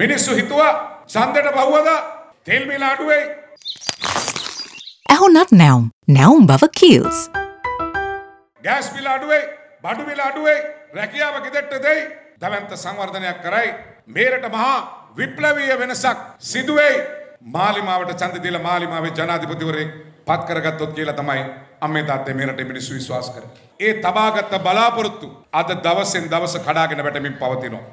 මිනිස්සු හිතුවා සන්දට පහුවද තෙල්මිල අඩුවයි. ඇහුනත් නැවුම් නැවුම් බව කීල්ස්. ගෑස් පිල අඩුවයි බඩුමිල අඩුවයි රැකියාව ගෙදෙට්ට දෙයි දැවන්ත සංවර්ධනයක් කරයි. මේරට මහා විප්ලවීය වෙනසක් සිදුවෙයි මාලිමාවට චන්දදිල මාලිමාවේ ජනාධිපතිවරයෙක් පත් කරගත්තොත් කියලා තමයි අම්මේ තාත්තේ මේරට මිනිස්සු විශ්වාස කරන්නේ. ඒ තබාගත් බලාපොරොත්තු අද දවසෙන් දවස කඩාගෙන වැටමින් පවතිනවා.